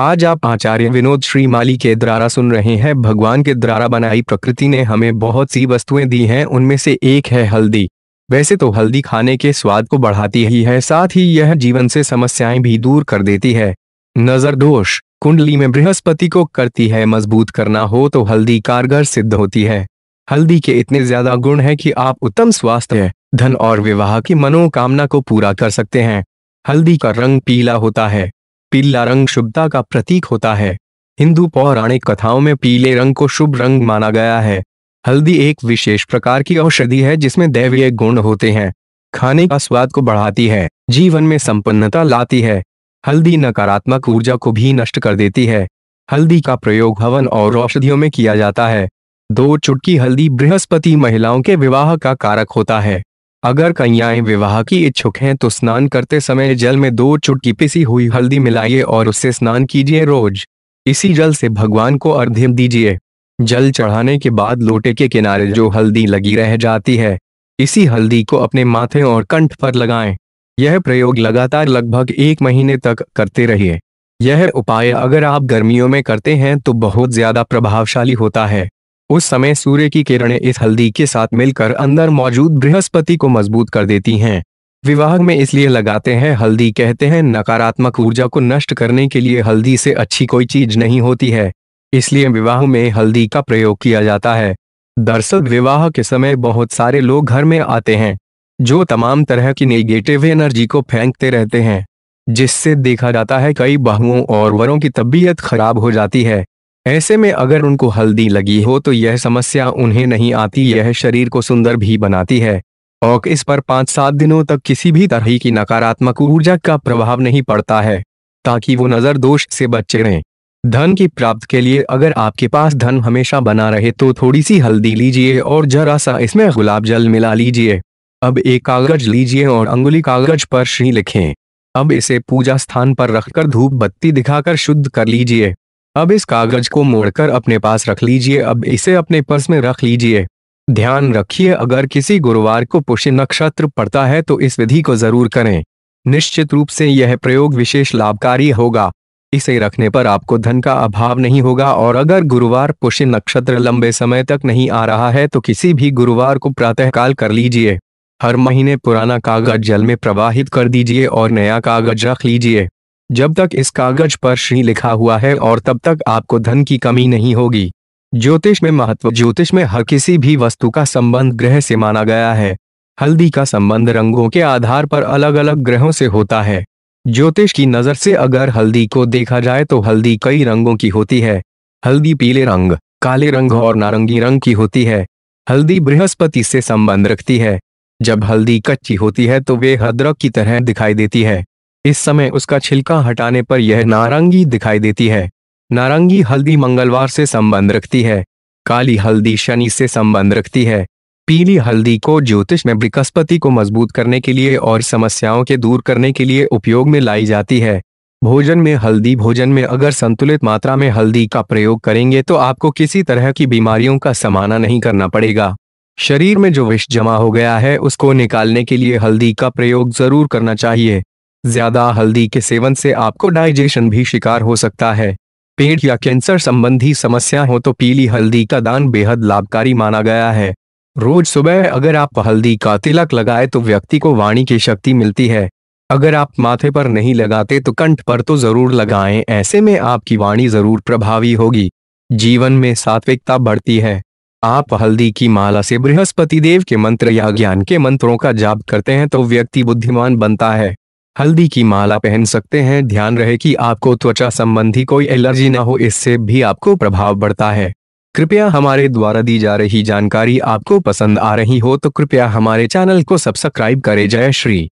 आज आप आचार्य विनोद श्री माली के द्वारा सुन रहे हैं भगवान के द्वारा बनाई प्रकृति ने हमें बहुत सी वस्तुएं दी हैं उनमें से एक है हल्दी वैसे तो हल्दी खाने के स्वाद को बढ़ाती ही है साथ ही यह जीवन से समस्याएं भी दूर कर देती है नजर दोष कुंडली में बृहस्पति को करती है मजबूत करना हो तो हल्दी कारगर सिद्ध होती है हल्दी के इतने ज्यादा गुण है कि आप उत्तम स्वास्थ्य धन और विवाह की मनोकामना को पूरा कर सकते हैं हल्दी का रंग पीला होता है पीला रंग शुभता का प्रतीक होता है हिंदू पौराणिक कथाओं में पीले रंग को शुभ रंग माना गया है हल्दी एक विशेष प्रकार की औषधि है जिसमें दैवीय गुण होते हैं खाने का स्वाद को बढ़ाती है जीवन में संपन्नता लाती है हल्दी नकारात्मक ऊर्जा को भी नष्ट कर देती है हल्दी का प्रयोग हवन और औषधियों में किया जाता है दो चुटकी हल्दी बृहस्पति महिलाओं के विवाह का कारक होता है अगर कन्याएं विवाह की इच्छुक हैं तो स्नान करते समय जल में दो चुटकी पिसी हुई हल्दी मिलाइए और उससे स्नान कीजिए रोज इसी जल से भगवान को अर्ध्य दीजिए जल चढ़ाने के बाद लोटे के किनारे जो हल्दी लगी रह जाती है इसी हल्दी को अपने माथे और कंठ पर लगाएं। यह प्रयोग लगातार लगभग एक महीने तक करते रहिए यह उपाय अगर आप गर्मियों में करते हैं तो बहुत ज्यादा प्रभावशाली होता है उस समय सूर्य की किरणें इस हल्दी के साथ मिलकर अंदर मौजूद बृहस्पति को मजबूत कर देती हैं विवाह में इसलिए लगाते हैं हल्दी कहते हैं नकारात्मक ऊर्जा को नष्ट करने के लिए हल्दी से अच्छी कोई चीज नहीं होती है इसलिए विवाह में हल्दी का प्रयोग किया जाता है दरअसल विवाह के समय बहुत सारे लोग घर में आते हैं जो तमाम तरह की नेगेटिव एनर्जी को फेंकते रहते हैं जिससे देखा जाता है कई बहुओं और वरों की तबीयत खराब हो जाती है ऐसे में अगर उनको हल्दी लगी हो तो यह समस्या उन्हें नहीं आती यह शरीर को सुंदर भी बनाती है और इस पर पांच सात दिनों तक किसी भी तरह की नकारात्मक ऊर्जा का प्रभाव नहीं पड़ता है ताकि वो नज़र दोष से बचे रहें धन की प्राप्त के लिए अगर आपके पास धन हमेशा बना रहे तो थोड़ी सी हल्दी लीजिए और जरा सा इसमें गुलाब जल मिला लीजिए अब एक कागज लीजिए और अंगुली कागज पर श्री लिखें अब इसे पूजा स्थान पर रखकर धूप बत्ती दिखाकर शुद्ध कर लीजिए अब इस कागज को मोड़कर अपने पास रख लीजिए अब इसे अपने पर्स में रख लीजिए ध्यान रखिए अगर किसी गुरुवार को पुष्य नक्षत्र पड़ता है तो इस विधि को जरूर करें निश्चित रूप से यह प्रयोग विशेष लाभकारी होगा इसे रखने पर आपको धन का अभाव नहीं होगा और अगर गुरुवार पुष्य नक्षत्र लंबे समय तक नहीं आ रहा है तो किसी भी गुरुवार को प्रातःकाल कर लीजिए हर महीने पुराना कागज जल में प्रवाहित कर दीजिए और नया कागज रख लीजिए जब तक इस कागज पर श्री लिखा हुआ है और तब तक आपको धन की कमी नहीं होगी ज्योतिष में महत्व ज्योतिष में हर किसी भी वस्तु का संबंध ग्रह से माना गया है हल्दी का संबंध रंगों के आधार पर अलग अलग ग्रहों से होता है ज्योतिष की नज़र से अगर हल्दी को देखा जाए तो हल्दी कई रंगों की होती है हल्दी पीले रंग काले रंग और नारंगी रंग की होती है हल्दी बृहस्पति से संबंध रखती है जब हल्दी कच्ची होती है तो वे हद्रक की तरह दिखाई देती है इस समय उसका छिलका हटाने पर यह नारंगी दिखाई देती है नारंगी हल्दी मंगलवार से संबंध रखती है काली हल्दी शनि से संबंध रखती है पीली हल्दी को ज्योतिष में बृहस्पति को मजबूत करने के लिए और समस्याओं के दूर करने के लिए उपयोग में लाई जाती है भोजन में हल्दी भोजन में अगर संतुलित मात्रा में हल्दी का प्रयोग करेंगे तो आपको किसी तरह की बीमारियों का समाना नहीं करना पड़ेगा शरीर में जो विष जमा हो गया है उसको निकालने के लिए हल्दी का प्रयोग जरूर करना चाहिए ज्यादा हल्दी के सेवन से आपको डाइजेशन भी शिकार हो सकता है पेट या कैंसर संबंधी समस्या हो तो पीली हल्दी का दान बेहद लाभकारी माना गया है रोज सुबह अगर आप हल्दी का तिलक लगाए तो व्यक्ति को वाणी की शक्ति मिलती है अगर आप माथे पर नहीं लगाते तो कंठ पर तो जरूर लगाएं ऐसे में आपकी वाणी जरूर प्रभावी होगी जीवन में सात्विकता बढ़ती है आप हल्दी की माला से बृहस्पति देव के मंत्र या ज्ञान के मंत्रों का जाप करते हैं तो व्यक्ति बुद्धिमान बनता है हल्दी की माला पहन सकते हैं ध्यान रहे कि आपको त्वचा संबंधी कोई एलर्जी ना हो इससे भी आपको प्रभाव बढ़ता है कृपया हमारे द्वारा दी जा रही जानकारी आपको पसंद आ रही हो तो कृपया हमारे चैनल को सब्सक्राइब करें जय श्री